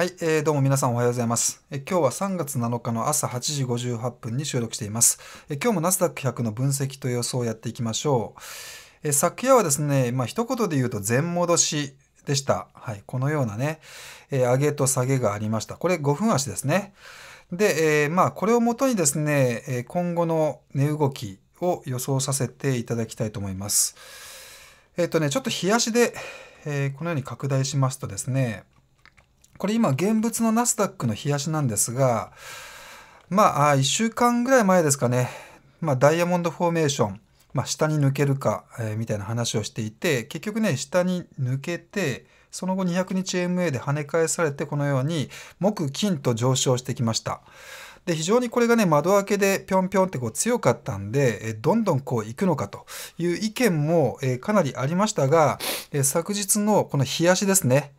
はい、えー、どうも皆さんおはようございます。え今日は3月7日の朝8時58分に収録しています。え今日もナスダック100の分析と予想をやっていきましょう。え昨夜はですね、まあ一言で言うと全戻しでした。はい、このようなね、え上げと下げがありました。これ5分足ですね。で、えー、まあこれをもとにですね、え今後の値動きを予想させていただきたいと思います。えっ、ー、とね、ちょっと冷やしで、えー、このように拡大しますとですね、これ今現物のナスダックの冷やしなんですが、まあ、1週間ぐらい前ですかね、まあ、ダイヤモンドフォーメーション、まあ、下に抜けるか、えー、みたいな話をしていて、結局ね、下に抜けて、その後200日 MA で跳ね返されて、このように、木、金と上昇してきました。で、非常にこれがね、窓開けでぴょんぴょんってこう強かったんで、えどんどんこう行くのかという意見も、えかなりありましたが、え昨日のこの冷やしですね、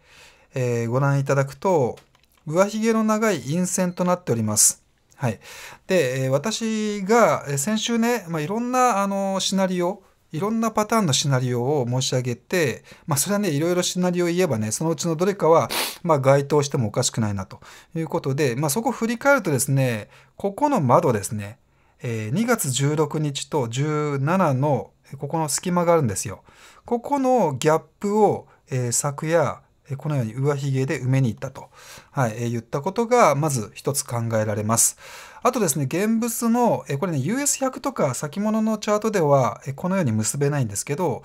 えー、ご覧いただくと、上髭の長い陰線となっております。はい。で、え私が先週ね、まあ、いろんなあのシナリオ、いろんなパターンのシナリオを申し上げて、まあ、それはね、いろいろシナリオを言えばね、そのうちのどれかは、まあ、該当してもおかしくないなということで、まあ、そこを振り返るとですね、ここの窓ですね、えー、2月16日と17のここの隙間があるんですよ。ここのギャップを、えー、昨夜、このように上髭で埋めに行ったと、はい、言ったことが、まず一つ考えられます。あとですね、現物の、これね、US100 とか先物のチャートでは、このように結べないんですけど、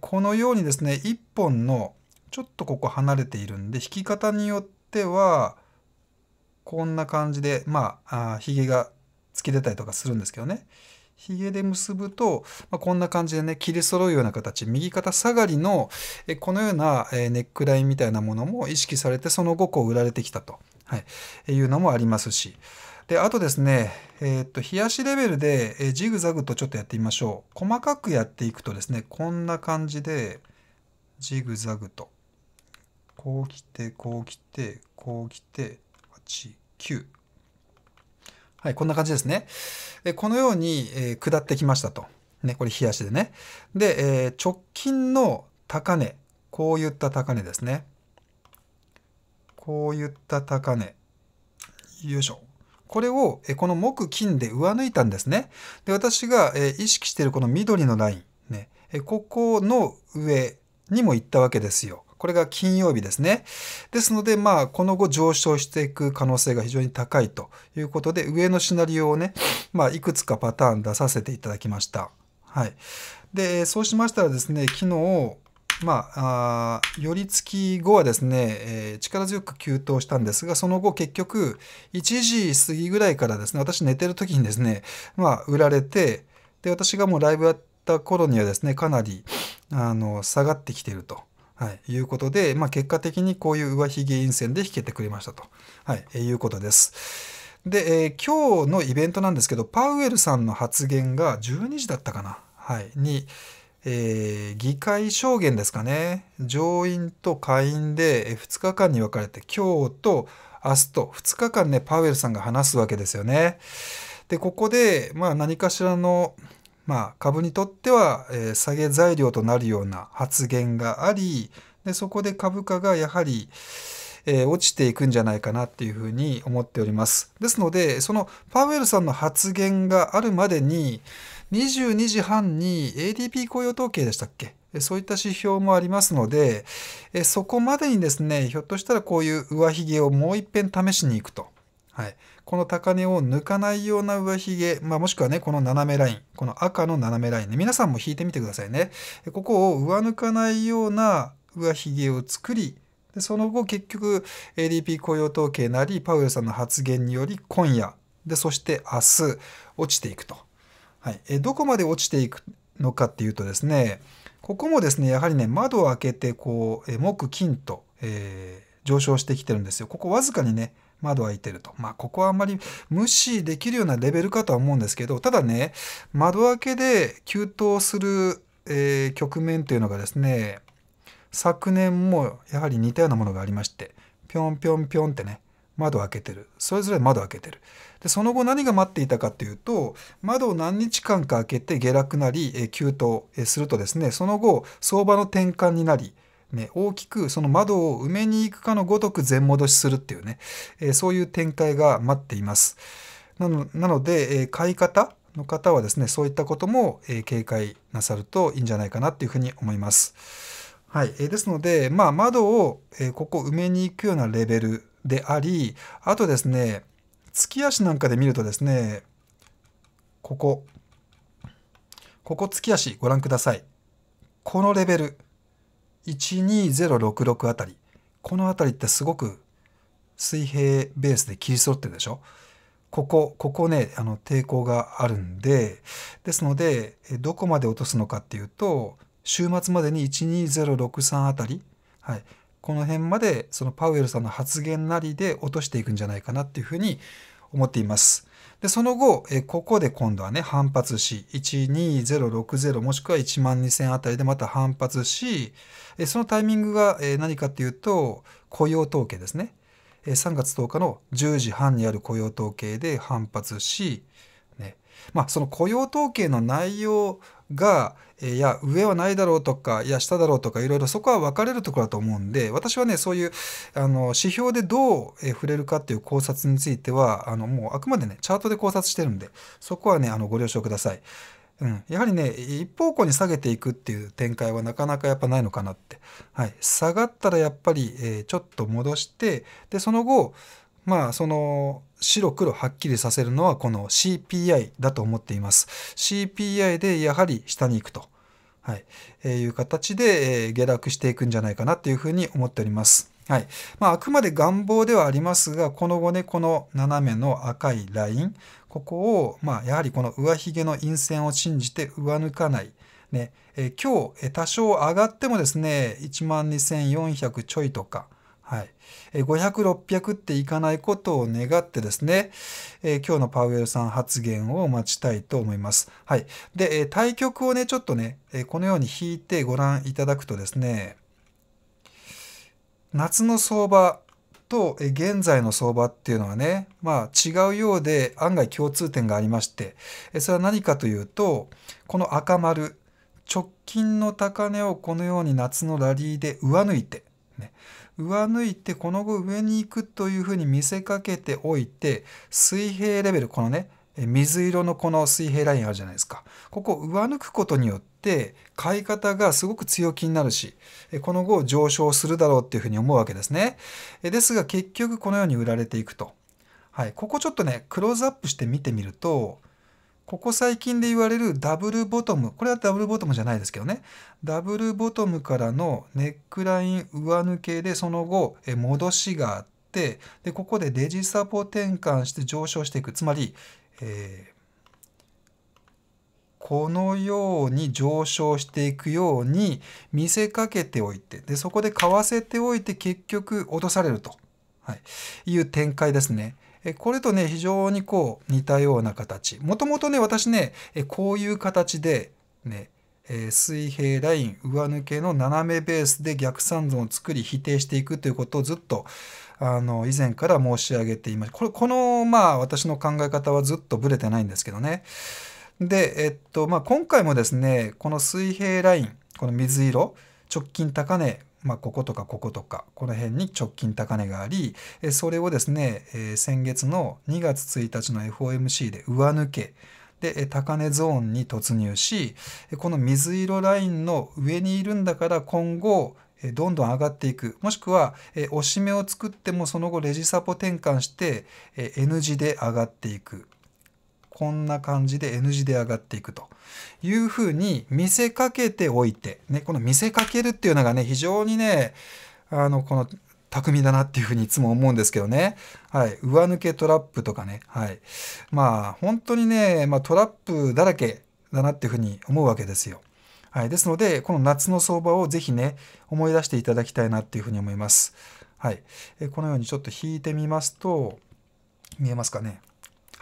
このようにですね、1本の、ちょっとここ離れているんで、引き方によっては、こんな感じで、まあ、ゲが突き出たりとかするんですけどね。ヒゲで結ぶと、まあ、こんな感じでね、切り揃うような形、右肩下がりの、えこのような、えネックラインみたいなものも意識されて、その後こう売られてきたと、はい、えいうのもありますし、で、あとですね、えー、っと、冷やしレベルで、えジグザグとちょっとやってみましょう。細かくやっていくとですね、こんな感じで、ジグザグと、こう来て、こう来て、こう来て、8、9。はい、こんな感じですね。えこのように、えー、下ってきましたと。ね、これ冷やしでね。で、えー、直近の高値、こういった高値ですね。こういった高値。よいしょ。これを、えこの木金で上抜いたんですね。で、私が、え意識しているこの緑のライン、ね、えここの上にも行ったわけですよ。これが金曜日ですね。ですので、まあ、この後上昇していく可能性が非常に高いということで、上のシナリオをね、まあ、いくつかパターン出させていただきました。はい。で、そうしましたらですね、昨日、まあ、あ寄り付き後はですね、えー、力強く急騰したんですが、その後結局、1時過ぎぐらいからですね、私寝てる時にですね、まあ、売られて、で、私がもうライブやった頃にはですね、かなり、あの、下がってきていると。はい、いうことで、まあ、結果的にこういう上髭陰線で弾けてくれましたと、はい、いうことです。で、えー、今日のイベントなんですけど、パウエルさんの発言が12時だったかな、はい、に、えー、議会証言ですかね、上院と下院で2日間に分かれて、今日と明日と2日間ね、パウエルさんが話すわけですよね。で、ここで、まあ、何かしらの、まあ、株にとっては、えー、下げ材料となるような発言がありでそこで株価がやはり、えー、落ちていくんじゃないかなっていうふうに思っております。ですのでそのパウエルさんの発言があるまでに22時半に ADP 雇用統計でしたっけそういった指標もありますのでそこまでにですねひょっとしたらこういう上髭をもう一遍試しに行くと。はい、この高値を抜かないような上髭、まあ、もしくはね、この斜めライン、この赤の斜めラインね、皆さんも引いてみてくださいね。ここを上抜かないような上髭を作り、でその後結局 ADP 雇用統計なり、パウエルさんの発言により今夜、でそして明日落ちていくと。はい、えどこまで落ちていくのかっていうとですね、ここもですね、やはりね、窓を開けて、こう、木、金と、えー、上昇してきてるんですよ。ここわずかにね、窓開いてると。まあ、ここはあんまり無視できるようなレベルかとは思うんですけど、ただね、窓開けで急騰する、えー、局面というのがですね、昨年もやはり似たようなものがありまして、ぴょんぴょんぴょんってね、窓開けてる。それぞれ窓開けてる。で、その後何が待っていたかっていうと、窓を何日間か開けて下落なり、えー、急騰、えー、するとですね、その後、相場の転換になり、ね、大きくその窓を埋めに行くかのごとく全戻しするっていうね、えー、そういう展開が待っています。なのなので、えー、買い方の方はですね、そういったことも、えー、警戒なさるといいんじゃないかなっていうふうに思います。はい。えー、ですので、まあ、窓を、えー、ここ埋めに行くようなレベルであり、あとですね、月足なんかで見るとですね、ここ、ここ月足ご覧ください。このレベル。12066あたりこのあたりってすごく水平ベースで切り揃ってるでしょここここねあの抵抗があるんでですのでどこまで落とすのかっていうと週末までに12063あたり、はい、この辺までそのパウエルさんの発言なりで落としていくんじゃないかなっていうふうに思っています。で、その後、えここで今度はね、反発し、12060もしくは12000あたりでまた反発し、えそのタイミングが、え何かっていうと、雇用統計ですね。え3月10日の10時半にある雇用統計で反発し、まあ、その雇用統計の内容が、えいや上はないだろうとかいや下だろうとかいろいろそこは分かれるところだと思うんで私はねそういうあの指標でどう、え触れるかっていう考察についてはあのもうあくまでねチャートで考察してるんでそこはねあのご了承ください。うん、やはりね一方向に下げていくっていう展開はなかなかやっぱないのかなって、はい、下がったらやっぱり、えー、ちょっと戻してでその後まあその白黒はっきりさせるのはこの CPI だと思っています。CPI でやはり下に行くと、はいえー、いう形で、えー、下落していくんじゃないかなというふうに思っております。はいまあ、あくまで願望ではありますが、この後ね、この斜めの赤いライン、ここを、まあ、やはりこの上髭の陰線を信じて上抜かない。ねえー、今日、え多少上がってもですね、12,400ちょいとか、はい、500、600っていかないことを願ってですね、えー、今日のパウエルさん発言を待ちたいと思います。はい。で、えー、対局をね、ちょっとね、えー、このように引いてご覧いただくとですね、夏の相場と現在の相場っていうのはね、まあ違うようで案外共通点がありまして、それは何かというと、この赤丸、直近の高値をこのように夏のラリーで上抜いて、ね、上抜いてこの後上に行くというふうに見せかけておいて水平レベルこのね水色のこの水平ラインあるじゃないですかここ上抜くことによって買い方がすごく強気になるしこの後上昇するだろうっていうふうに思うわけですねですが結局このように売られていくと、はい、ここちょっとねクローズアップして見てみるとここ最近で言われるダブルボトム、これはダブルボトムじゃないですけどね、ダブルボトムからのネックライン上抜けでその後戻しがあって、でここでデジサポ転換して上昇していく。つまり、えー、このように上昇していくように見せかけておいて、でそこで買わせておいて結局落とされると、はい、いう展開ですね。えこれとね非常にこう似たような形もともとね私ねこういう形でねえ水平ライン上抜けの斜めベースで逆三尊を作り否定していくということをずっとあの以前から申し上げていますこれこのまあ私の考え方はずっとぶれてないんですけどねでえっとまあ今回もですねこの水平ラインこの水色直近高値まあ、こことかこことかこの辺に直近高値がありそれをですね、え先月の2月1日の FOMC で上抜けで高値ゾーンに突入しこの水色ラインの上にいるんだから今後どんどん上がっていくもしくは押し目を作ってもその後レジサポ転換して N 字で上がっていくこんな感じで N 字で上がっていくというふうに見せかけておいて、ね、この見せかけるっていうのがね、非常にね、あの、この巧みだなっていうふうにいつも思うんですけどね。はい。上抜けトラップとかね。はい。まあ、本当にね、まあ、トラップだらけだなっていうふうに思うわけですよ。はい。ですので、この夏の相場をぜひね、思い出していただきたいなっていうふうに思います。はい。えこのようにちょっと引いてみますと、見えますかね。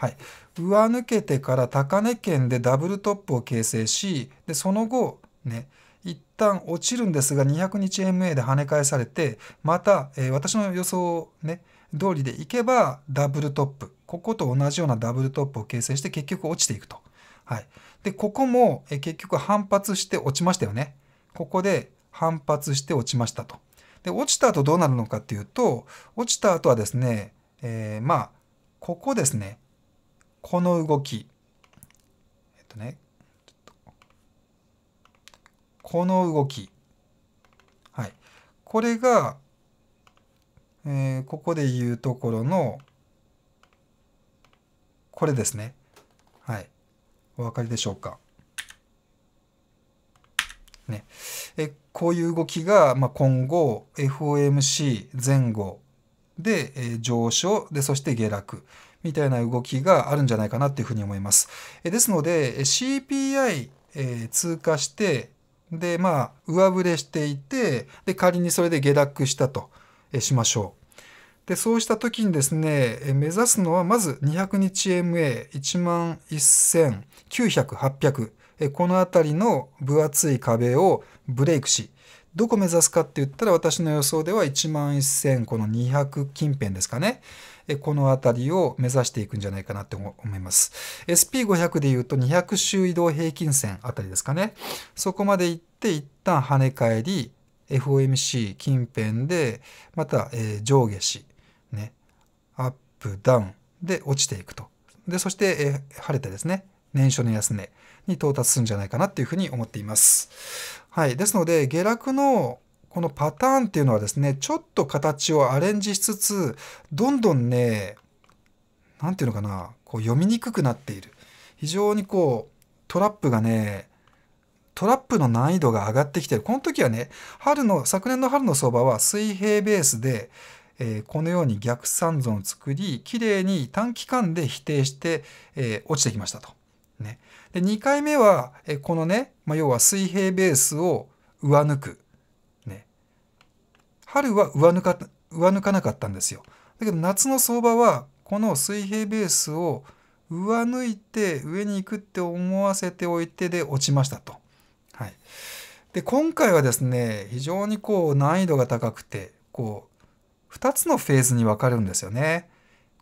はい、上抜けてから高値圏でダブルトップを形成しでその後ね一旦落ちるんですが200日 MA で跳ね返されてまた、えー、私の予想ね通りでいけばダブルトップここと同じようなダブルトップを形成して結局落ちていくと。はい、でここも、えー、結局反発して落ちましたよね。ここで反発して落ちましたと。で落ちた後どうなるのかっていうと落ちた後はですね、えー、まあここですねこの動き、えっとね、この動き、はい、これが、えー、ここで言うところの、これですね。はい。お分かりでしょうか。ね、えこういう動きが、まあ、今後 FOMC 前後で、えー、上昇でそして下落みたいな動きがあるんじゃないかなっていうふうに思います。ですので CPI、えー、通過してでまあ上振れしていてで仮にそれで下落したとしましょう。でそうした時にですね目指すのはまず200日 MA1 万1 9 0 0 8 0 0このあたりの分厚い壁をブレイクしどこ目指すかって言ったら私の予想では1万1000この200近辺ですかねこの辺りを目指していくんじゃないかなって思います。SP500 で言うと200周移動平均線あたりですかね。そこまで行って一旦跳ね返り、FOMC 近辺で、また、え上下し、ね、アップ、ダウンで落ちていくと。で、そして、え晴れてですね、年初の安値に到達するんじゃないかなっていうふうに思っています。はい。ですので、下落のこのパターンっていうのはですね、ちょっと形をアレンジしつつ、どんどんね、何て言うのかな、こう読みにくくなっている。非常にこう、トラップがね、トラップの難易度が上がってきてる。この時はね、春の、昨年の春の相場は水平ベースで、えー、このように逆三尊を作り、きれいに短期間で否定して、えー、落ちてきましたと。ね、で2回目は、えー、このね、まあ、要は水平ベースを上抜く。春は上抜か上抜かなかったんですよ。だけど夏の相場はこの水平ベースを上抜いて上に行くって思わせておいてで落ちましたと。はい、で今回はですね非常にこう難易度が高くてこう2つのフェーズに分かるんですよね。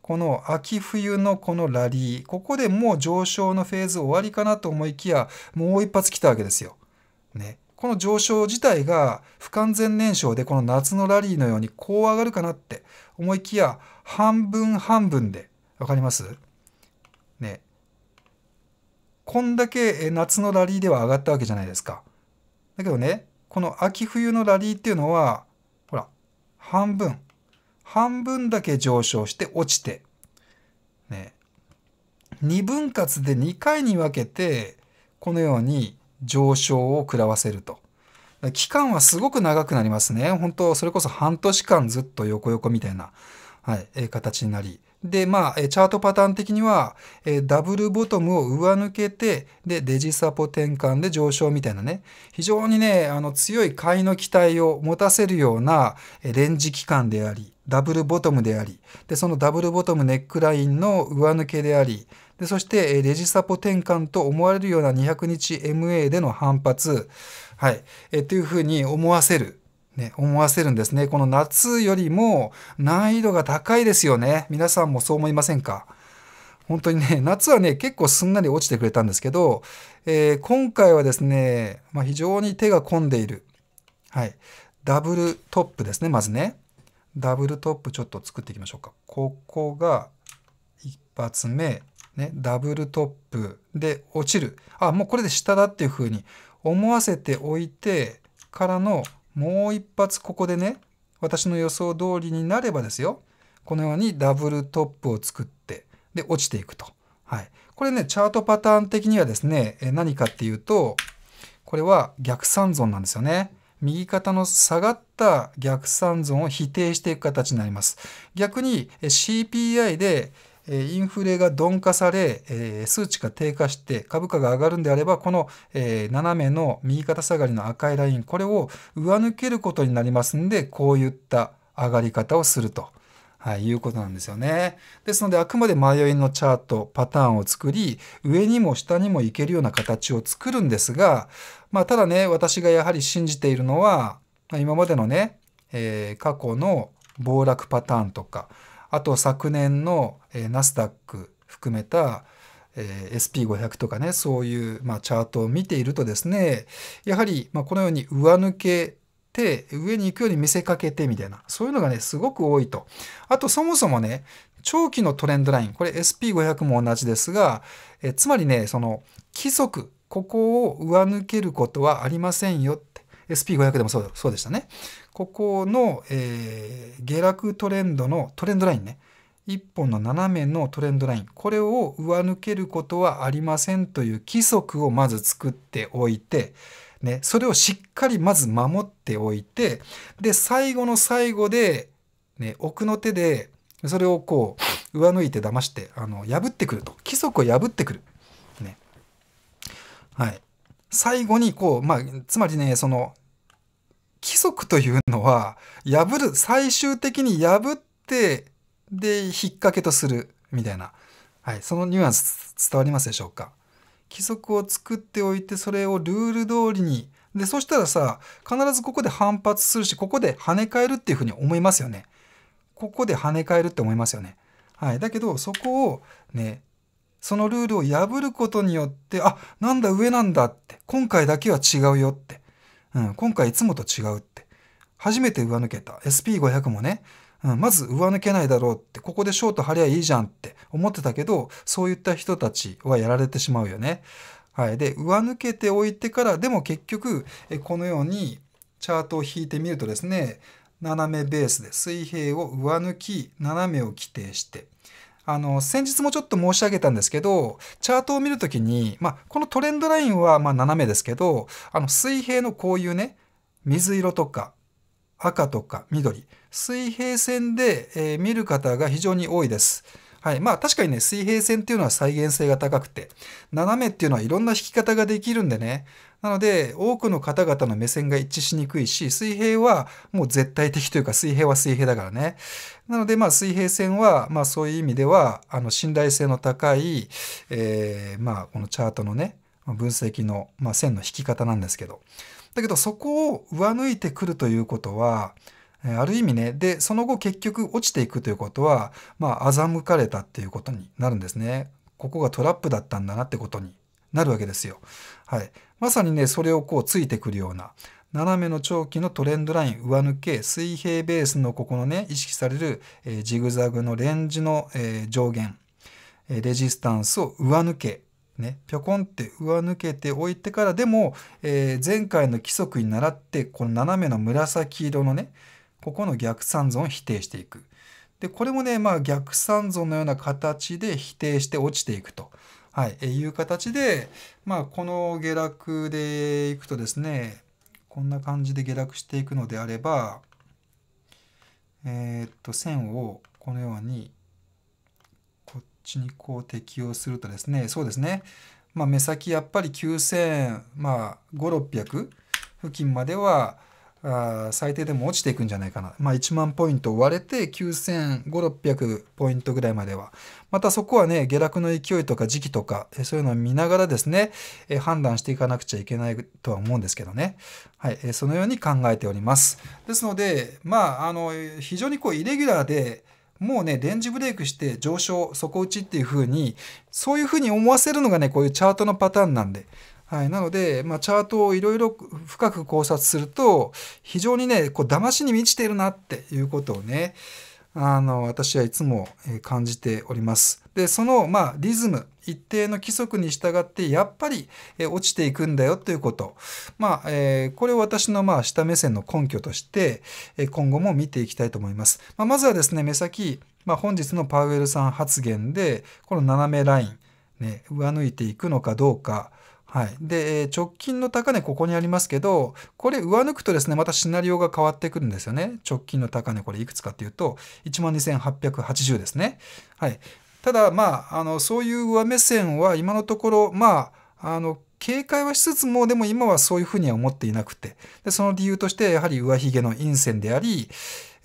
この秋冬のこのラリーここでもう上昇のフェーズ終わりかなと思いきやもう一発来たわけですよ。ね。この上昇自体が不完全燃焼でこの夏のラリーのようにこう上がるかなって思いきや半分半分で分かりますねこんだけ夏のラリーでは上がったわけじゃないですか。だけどねこの秋冬のラリーっていうのはほら半分半分だけ上昇して落ちてね二分割で2回に分けてこのように上昇を食らわせると。期間はすごく長くなりますね。本当それこそ半年間ずっと横横みたいな、はい、形になり。で、まあ、チャートパターン的には、ダブルボトムを上抜けて、で、デジサポ転換で上昇みたいなね、非常にね、あの、強い買いの期待を持たせるようなレンジ期間であり、ダブルボトムであり、で、そのダブルボトムネックラインの上抜けであり、でそしてレジサポ転換と思われるような200日 MA での反発、はいえというふうに思わせる。ね、思わせるんですね。この夏よりも難易度が高いですよね。皆さんもそう思いませんか本当にね、夏はね、結構すんなり落ちてくれたんですけど、えー、今回はですね、まあ、非常に手が込んでいる。はい。ダブルトップですね、まずね。ダブルトップちょっと作っていきましょうか。ここが1発目。ね、ダブルトップで落ちる。あ、もうこれで下だっていうふうに思わせておいてからのもう一発ここでね、私の予想通りになればですよ。このようにダブルトップを作って、で、落ちていくと。はい。これね、チャートパターン的にはですね、何かっていうと、これは逆三尊なんですよね。右肩の下がった逆三尊を否定していく形になります。逆に CPI でインフレが鈍化され、数値が低下して株価が上がるんであれば、この斜めの右肩下がりの赤いライン、これを上抜けることになりますんで、こういった上がり方をすると。はい、いうことなんですよね。ですので、あくまで迷いのチャート、パターンを作り、上にも下にも行けるような形を作るんですが、まあ、ただね、私がやはり信じているのは、今までのね、えー、過去の暴落パターンとか、あと昨年の、ナスダック含めた、SP500 とかねそういう、まあ、チャートを見ているとですねやはり、まあ、このように上抜けて上に行くように見せかけてみたいなそういうのがねすごく多いとあとそもそもね長期のトレンドラインこれ SP500 も同じですがえつまりねその規則ここを上抜けることはありませんよって SP500 でもそうそうでしたねここの、えー、下落トレンドのトレンドラインね1本の斜めのトレンドラインこれを上抜けることはありませんという規則をまず作っておいて、ね、それをしっかりまず守っておいてで最後の最後で、ね、奥の手でそれをこう上抜いて騙してあの破ってくると規則を破ってくる。ねはい、最後にこう、まあ、つまりねその規則というのは、破る、最終的に破って、で、引っ掛けとする、みたいな。はい、そのニュアンス伝わりますでしょうか。規則を作っておいて、それをルール通りに、で、そしたらさ、必ずここで反発するし、ここで跳ね返るっていうふうに思いますよね。ここで跳ね返るって思いますよね。はい。だけど、そこをね、そのルールを破ることによって、あ、なんだ上なんだって、今回だけは違うよって、うん、今回いつもと違うって。初めて上抜けた。SP500 もね、うん、まず上抜けないだろうって、ここでショート張りゃいいじゃんって思ってたけど、そういった人たちはやられてしまうよね。はい。で、上抜けておいてから、でも結局、このようにチャートを引いてみるとですね、斜めベースで水平を上抜き、斜めを規定して、あの、先日もちょっと申し上げたんですけど、チャートを見るときに、まあ、このトレンドラインはま斜めですけど、あの、水平のこういうね、水色とか赤とか緑、水平線で、え見る方が非常に多いです。はい。まあ確かにね、水平線っていうのは再現性が高くて、斜めっていうのはいろんな引き方ができるんでね、なので、多くの方々の目線が一致しにくいし、水平はもう絶対的というか、水平は水平だからね。なので、まあ、水平線は、まあ、そういう意味では、あの、信頼性の高い、えー、まあ、このチャートのね、分析の、まあ、線の引き方なんですけど。だけど、そこを上抜いてくるということは、ある意味ね、で、その後結局落ちていくということは、まあ、欺かれたっていうことになるんですね。ここがトラップだったんだなってことになるわけですよ。はい。まさにね、それをこうついてくるような、斜めの長期のトレンドライン上抜け、水平ベースのここのね、意識される、えー、ジグザグのレンジの、えー、上限、えレジスタンスを上抜け、ね、ぴょこんって上抜けておいてからでも、えー、前回の規則に倣ってこの斜めの紫色のねここの逆三尊を否定していくでこれもね、まあ、逆三尊のような形で否定して落ちていくとはい、いう形で、まあ、この下落でいくとですね、こんな感じで下落していくのであれば、えー、っと、線をこのように、こっちにこう適用するとですね、そうですね、まあ、目先やっぱり9000、まあ、5、600付近までは、最低でも落ちていくんじゃないかな、まあ、1万ポイント割れて9500600ポイントぐらいまではまたそこはね下落の勢いとか時期とかそういうのを見ながらですね判断していかなくちゃいけないとは思うんですけどね、はい、そのように考えておりますですのでまああの非常にこうイレギュラーでもうね、レンジブレイクして上昇、底打ちっていう風に、そういう風に思わせるのがね、こういうチャートのパターンなんで、はい、なので、まあ、チャートをいろいろ深く考察すると非常にねこう騙しに満ちているなっていうことをねあの私はいつも感じております。でその、まあ、リズム一定の規則に従ってやっぱり落ちていくんだよということ、まあえー、これを私のまあ下目線の根拠として今後も見ていきたいと思います。まあ、まずはですね目先、まあ、本日のパウエルさん発言でこの斜めライン、ね、上抜いていくのかどうか。はい。で、直近の高値ここにありますけど、これ上抜くとですね、またシナリオが変わってくるんですよね。直近の高値これいくつかっていうと、12,880ですね。はい。ただ、まあ、あの、そういう上目線は今のところ、まあ、あの、警戒はしつつも、でも今はそういうふうには思っていなくて。で、その理由として、やはり上髭の陰線であり、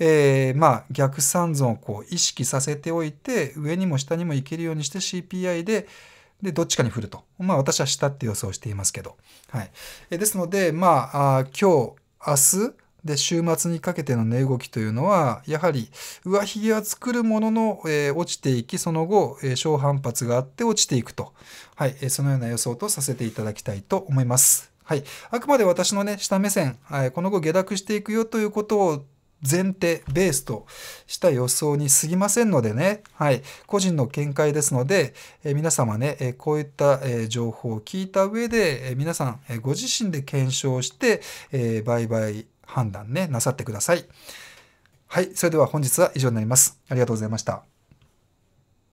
えー、まあ逆三存をこう意識させておいて、上にも下にも行けるようにして CPI で、で、どっちかに降ると。まあ、私は下って予想していますけど。はい。えですので、まあ、あ今日、明日、で、週末にかけての値動きというのは、やはり上髭は作るものの、えー、落ちていき、その後、えー、小反発があって落ちていくと。はい、えー、そのような予想とさせていただきたいと思います。はい。あくまで私のね、下目線、はい、この後下落していくよということを前提、ベースとした予想に過ぎませんのでね、はい、個人の見解ですので、え皆様ね、えこういった、え情報を聞いた上で、え皆さん、えご自身で検証して、え売買判断ね、なさってください。はい、それでは本日は以上になります。ありがとうございました。